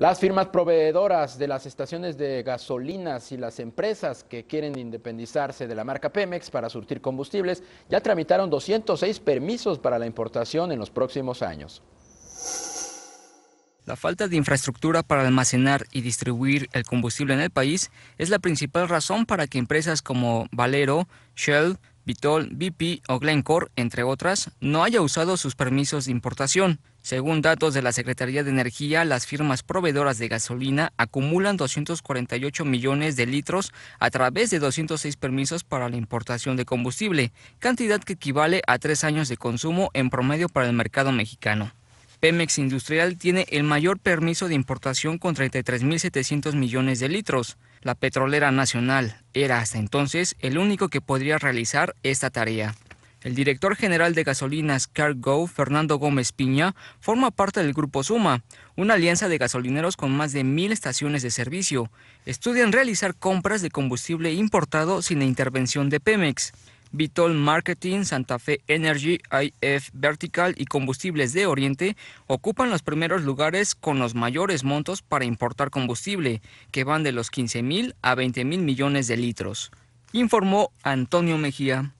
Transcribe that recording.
Las firmas proveedoras de las estaciones de gasolinas y las empresas que quieren independizarse de la marca Pemex para surtir combustibles ya tramitaron 206 permisos para la importación en los próximos años. La falta de infraestructura para almacenar y distribuir el combustible en el país es la principal razón para que empresas como Valero, Shell, Vitol, BP o Glencore, entre otras, no haya usado sus permisos de importación. Según datos de la Secretaría de Energía, las firmas proveedoras de gasolina acumulan 248 millones de litros a través de 206 permisos para la importación de combustible, cantidad que equivale a tres años de consumo en promedio para el mercado mexicano. Pemex Industrial tiene el mayor permiso de importación con 33.700 millones de litros. La petrolera nacional era hasta entonces el único que podría realizar esta tarea. El director general de gasolinas Cargo, Fernando Gómez Piña, forma parte del Grupo Suma, una alianza de gasolineros con más de mil estaciones de servicio. Estudian realizar compras de combustible importado sin la intervención de Pemex. Vitol Marketing, Santa Fe Energy, IF Vertical y Combustibles de Oriente ocupan los primeros lugares con los mayores montos para importar combustible, que van de los 15 mil a 20 mil millones de litros, informó Antonio Mejía.